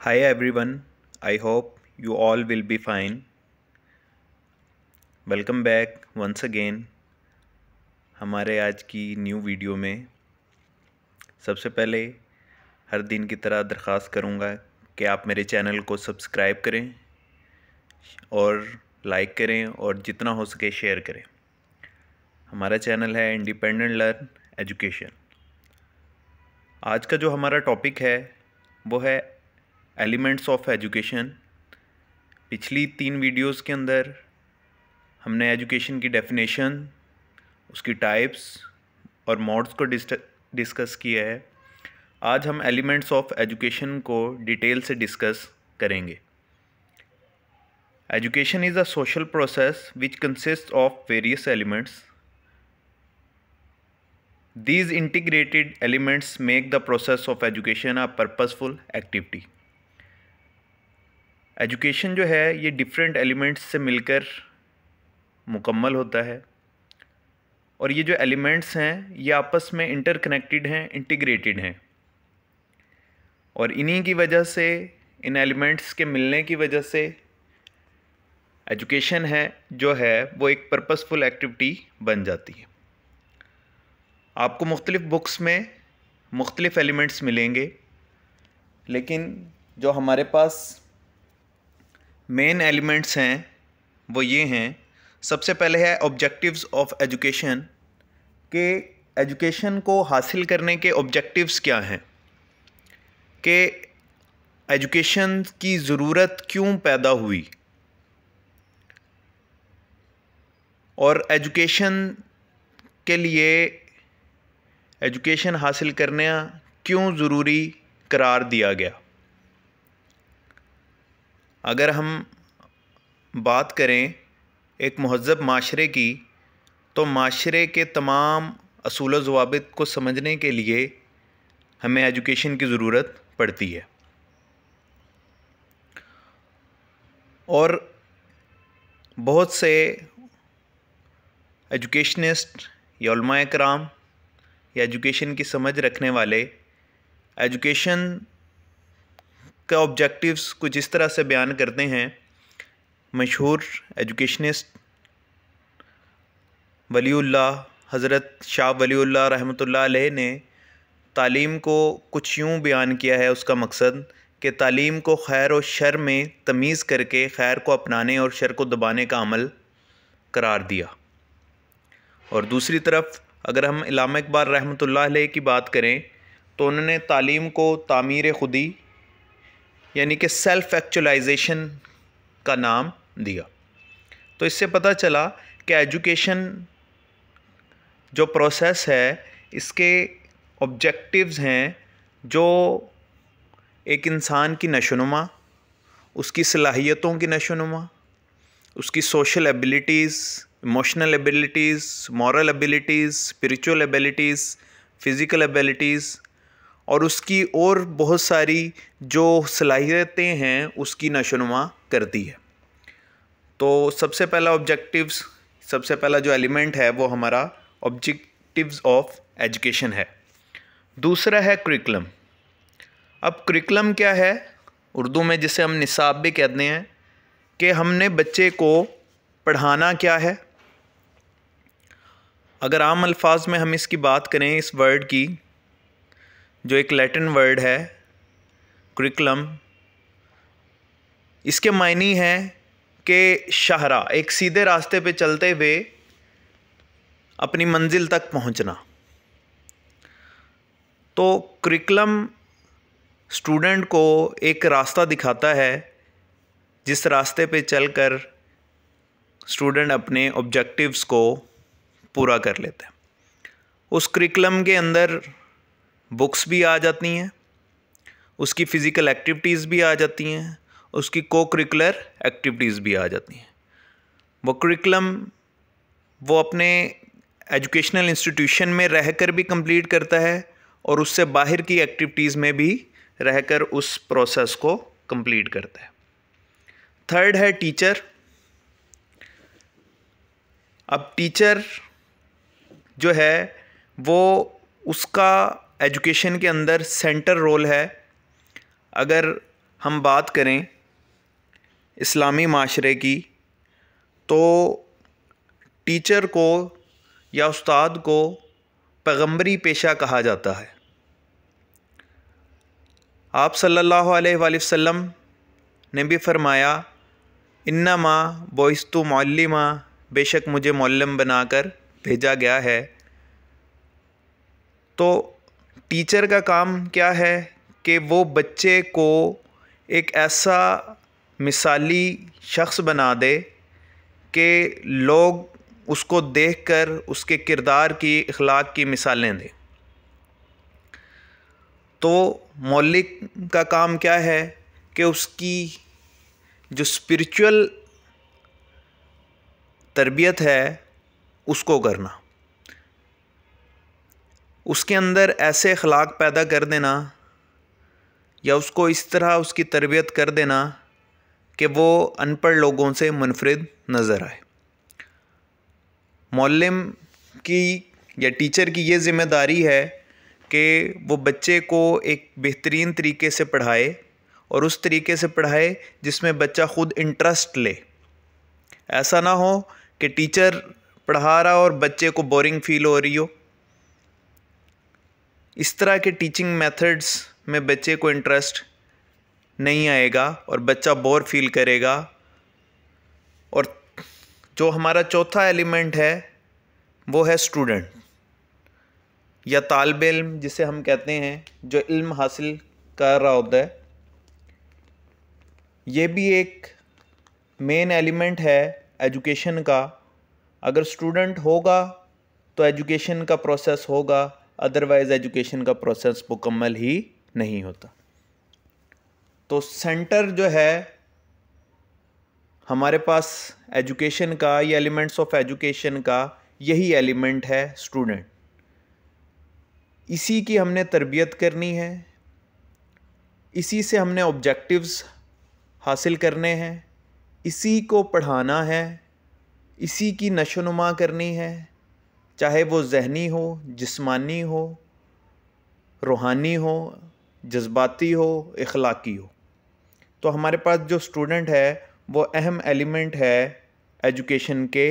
Hi everyone I hope you all will be fine welcome back once again हमारे आज की new video में सबसे पहले हर दिन की तरह दरख्वास्त करूँगा कि आप मेरे चैनल को सब्सक्राइब करें और लाइक करें और जितना हो सके शेयर करें हमारा चैनल है इंडिपेंडेंट लर्न एजुकेशन आज का जो हमारा टॉपिक है वो है एलिमेंट्स ऑफ एजुकेशन पिछली तीन वीडियोस के अंदर हमने एजुकेशन की डेफिनेशन उसकी टाइप्स और मॉड्स को डिस्कस किया है आज हम एलिमेंट्स ऑफ एजुकेशन को डिटेल से डिस्कस करेंगे education is a social process which consist of various elements These integrated elements make the process of education a purposeful activity. Education जो है ये डिफरेंट एलिमेंट्स से मिलकर मुकम्मल होता है और ये जो एलिमेंट्स हैं ये आपस में इंटरकनेक्टेड हैं इंटीग्रेटेड हैं और इन्हीं की वजह से इन एलिमेंट्स के मिलने की वजह से एजुकेशन है जो है वो एक पर्पसफुल एक्टिविटी बन जाती है आपको मुख्तलिफ़ बुक्स में मुख्तलिफ़ एलिमेंट्स मिलेंगे लेकिन जो हमारे पास मेन एलिमेंट्स हैं वो ये हैं सबसे पहले है ऑब्जेक्टिव्स ऑफ एजुकेशन के एजुकेशन को हासिल करने के ऑब्जेक्टिव्स क्या हैं कि एजुकेशन की ज़रूरत क्यों पैदा हुई और एजुकेशन के लिए एजुकेशन हासिल करना क्यों ज़रूरी करार दिया गया अगर हम बात करें एक महज़ब माशरे की तो माशरे के तमाम असूल जवाबित को समझने के लिए हमें एजुकेशन की ज़रूरत पड़ती है और बहुत से एजुकेशनिस्ट या कराम या एजुकेशन की समझ रखने वाले एजुकेशन का ऑब्जेक्टिव्स कुछ इस तरह से बयान करते हैं मशहूर एजुकेशनिस्ट वली हज़रत शाह वलील्ला रहमतुल्लाह अलैह ने तालीम को कुछ यूँ बयान किया है उसका मकसद कि तालीम को खैर और शर में तमीज़ करके खैर को अपनाने और शर को दबाने का अमल करार दिया और दूसरी तरफ अगर हम इलामा इकबाल रहमत की बात करें तो उन्होंने तालीम को तामीर खुदी यानी कि सेल्फ एक्चुलाइजेशन का नाम दिया तो इससे पता चला कि एजुकेशन जो प्रोसेस है इसके ऑब्जेक्टिव्स हैं जो एक इंसान की नशोनुमा उसकी सलाहियतों की नशोनुमा उसकी social abilities emotional abilities moral abilities spiritual abilities physical abilities और उसकी और बहुत सारी जो सलाहियतें हैं उसकी नशोनुमा करती है तो सबसे पहला ऑब्जेक्टिव्स सबसे पहला जो एलिमेंट है वो हमारा ऑब्जेक्टिव्स ऑफ एजुकेशन है दूसरा है क्रिकुलम अब क्रिकुलम क्या है उर्दू में जिसे हम निसाब भी कहते हैं कि हमने बच्चे को पढ़ाना क्या है अगर आम अल्फाज में हम इसकी बात करें इस वर्ड की जो एक लैटिन वर्ड है क्रिकलम इसके मायने हैं कि शाहरा एक सीधे रास्ते पे चलते हुए अपनी मंजिल तक पहुंचना तो क्रिकलम स्टूडेंट को एक रास्ता दिखाता है जिस रास्ते पे चलकर स्टूडेंट अपने ऑब्जेक्टिव्स को पूरा कर लेते हैं उस करिकुलम के अंदर बुक्स भी आ जाती हैं उसकी फ़िज़िकल एक्टिविटीज़ भी आ जाती हैं उसकी को करिकुलर एक्टिविटीज़ भी आ जाती हैं वो करिकुलम वो अपने एजुकेशनल इंस्टीट्यूशन में रहकर भी कंप्लीट करता है और उससे बाहर की एक्टिविटीज़ में भी रहकर उस प्रोसेस को कंप्लीट करता है थर्ड है टीचर अब टीचर जो है वो उसका एजुकेशन के अंदर सेंटर रोल है अगर हम बात करें इस्लामी माशरे की तो टीचर को या उस्ताद को पैगम्बरी पेशा कहा जाता है आप सल्लल्लाहु अलैहि वसल्लम ने भी फरमाया इन्ना माँ मौली माँ बेशक मुझे मौलम बनाकर भेजा गया है तो टीचर का काम क्या है कि वो बच्चे को एक ऐसा मिसाली शख्स बना दे कि लोग उसको देखकर उसके किरदार की अखलाक की मिसालें दें तो मौलिक का काम क्या है कि उसकी जो स्पिरिचुअल तरबियत है उसको करना उसके अंदर ऐसे अखलाक पैदा कर देना या उसको इस तरह उसकी तरबियत कर देना कि वो अनपढ़ लोगों से मुनफरद नज़र आए मौलम की या टीचर की ये ज़िम्मेदारी है कि वो बच्चे को एक बेहतरीन तरीके से पढ़ाए और उस तरीके से पढ़ाए जिसमें बच्चा ख़ुद इंटरेस्ट ले ऐसा ना हो कि टीचर पढ़ा रहा और बच्चे को बोरिंग फील हो रही हो इस तरह के टीचिंग मेथड्स में बच्चे को इंटरेस्ट नहीं आएगा और बच्चा बोर फील करेगा और जो हमारा चौथा एलिमेंट है वो है स्टूडेंट या तालब इल्म जिसे हम कहते हैं जो इल्म हासिल कर रहा होता है ये भी एक मेन एलिमेंट है एजुकेशन का अगर स्टूडेंट होगा तो एजुकेशन का प्रोसेस होगा अदरवाइज़ एजुकेशन का प्रोसेस मुकम्मल ही नहीं होता तो सेंटर जो है हमारे पास एजुकेशन का या एलिमेंट्स ऑफ एजुकेशन का यही एलिमेंट है स्टूडेंट इसी की हमने तरबियत करनी है इसी से हमने ऑब्जेक्टिव्स हासिल करने हैं इसी को पढ़ाना है इसी की नशोनुमा करनी है चाहे वो जहनी हो जिस्मानी हो रूहानी हो जज्बाती हो इखलाकी हो तो हमारे पास जो स्टूडेंट है वो अहम एलिमेंट है एजुकेशन के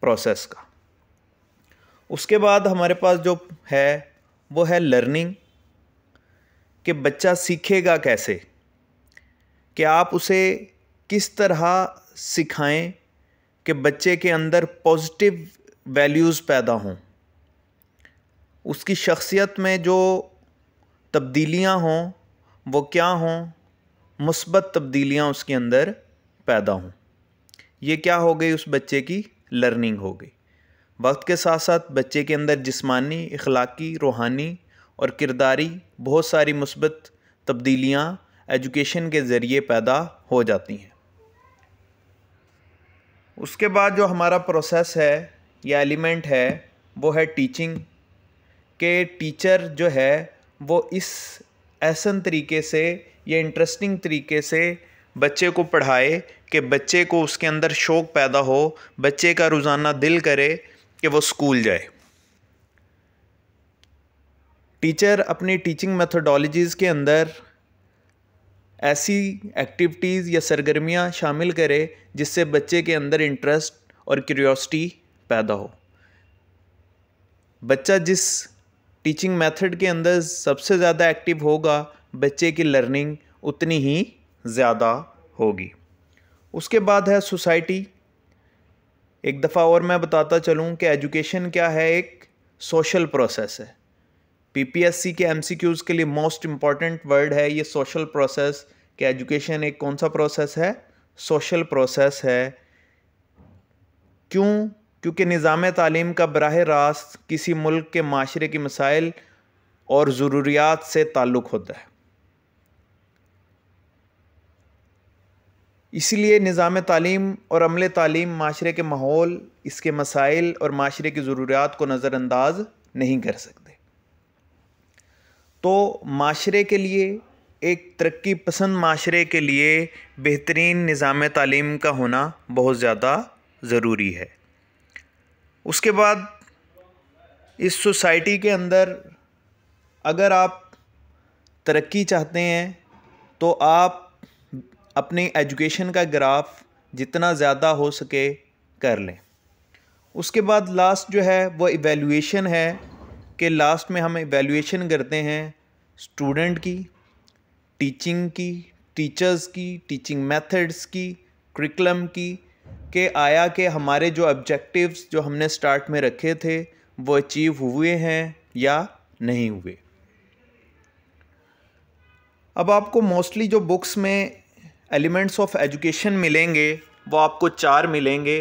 प्रोसेस का उसके बाद हमारे पास जो है वो है लर्निंग कि बच्चा सीखेगा कैसे कि आप उसे किस तरह सिखाएं कि बच्चे के अंदर पॉजिटिव वैल्यूज़ पैदा हों उसकी शख्सियत में जो तब्दीलियाँ हों वो क्या हों मुसबत तब्दीलियाँ उसके अंदर पैदा हों ये क्या हो गई उस बच्चे की लर्निंग हो गई वक्त के साथ साथ बच्चे के अंदर जिस्मानी इखलाकी रूहानी और किरदारी बहुत सारी मुसबत तब्दीलियाँ एजुकेशन के ज़रिए पैदा हो जाती हैं उसके बाद जो हमारा प्रोसेस है या एलिमेंट है वो है टीचिंग के टीचर जो है वो इस ऐसन तरीके से या इंटरेस्टिंग तरीके से बच्चे को पढ़ाए कि बच्चे को उसके अंदर शौक़ पैदा हो बच्चे का रोज़ाना दिल करे कि वो स्कूल जाए टीचर अपनी टीचिंग मेथोडोलॉजीज़ के अंदर ऐसी एक्टिविटीज़ या सरगर्मियाँ शामिल करे जिससे बच्चे के अंदर इंटरेस्ट और क्यूरियोसिटी पैदा हो बच्चा जिस टीचिंग मेथड के अंदर सबसे ज़्यादा एक्टिव होगा बच्चे की लर्निंग उतनी ही ज़्यादा होगी उसके बाद है सोसाइटी एक दफ़ा और मैं बताता चलूँ कि एजुकेशन क्या है एक सोशल प्रोसेस है पीपीएससी के एमसीक्यूज़ के लिए मोस्ट इम्पॉर्टेंट वर्ड है ये सोशल प्रोसेस कि एजुकेशन एक कौन सा प्रोसेस है सोशल प्रोसेस है क्यों क्योंकि निज़ाम तालीम का बरह रास्त किसी मुल्क के माशरे की मसाइल और ज़रूरियात से ताल्लुक़ होता है इसीलिए निज़ाम तालीम और अमल तालीम माशरे के माहौल इसके मसाइल और माशरे की ज़रूरियात को नज़रअंदाज नहीं कर सकते तो माशरे के लिए एक तरक्की पसंद माशरे के लिए बेहतरीन निज़ाम तालीम का होना बहुत ज़्यादा ज़रूरी है उसके बाद इस सोसाइटी के अंदर अगर आप तरक्की चाहते हैं तो आप अपने एजुकेशन का ग्राफ जितना ज़्यादा हो सके कर लें उसके बाद लास्ट जो है वो इवेल्यूशन है कि लास्ट में हम इवेलुएशन करते हैं स्टूडेंट की टीचिंग की टीचर्स की टीचिंग मेथड्स की करिकुलम की के आया कि हमारे जो ऑब्जेक्टिव्स जो हमने स्टार्ट में रखे थे वो अचीव हुए हैं या नहीं हुए अब आपको मोस्टली जो बुक्स में एलिमेंट्स ऑफ एजुकेशन मिलेंगे वो आपको चार मिलेंगे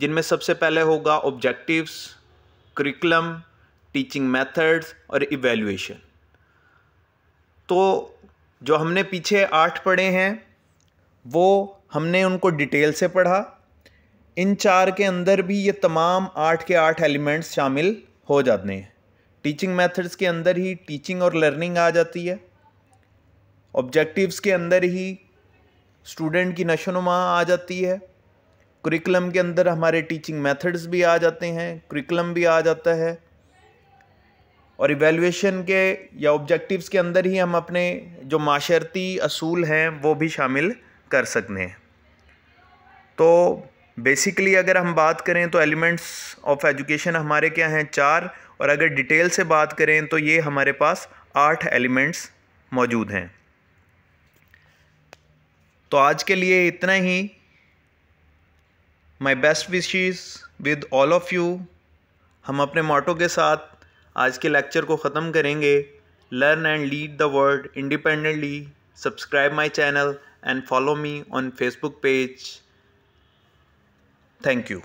जिनमें सबसे पहले होगा ऑब्जेक्टिव्स करिकुलम टीचिंग मेथड्स और इवेल्यूएशन तो जो हमने पीछे आठ पढ़े हैं वो हमने उनको डिटेल से पढ़ा इन चार के अंदर भी ये तमाम आठ के आठ एलिमेंट्स शामिल हो जाते हैं टीचिंग मेथड्स के अंदर ही टीचिंग और लर्निंग आ जाती है ऑब्जेक्टिव्स के अंदर ही स्टूडेंट की नशोनुमा आ जाती है करिकुलम के अंदर हमारे टीचिंग मेथड्स भी आ जाते हैं करिकुलम भी आ जाता है और इवेलुएशन के या ऑब्जेक्टिव्स के अंदर ही हम अपने जो माशरती असूल हैं वो भी शामिल कर सकते हैं तो बेसिकली अगर हम बात करें तो एलिमेंट्स ऑफ एजुकेशन हमारे क्या हैं चार और अगर डिटेल से बात करें तो ये हमारे पास आठ एलिमेंट्स मौजूद हैं तो आज के लिए इतना ही my best wishes with all of you हम अपने मोटो के साथ आज के लेक्चर को ख़त्म करेंगे learn and lead the world independently subscribe my channel and follow me on Facebook page Thank you.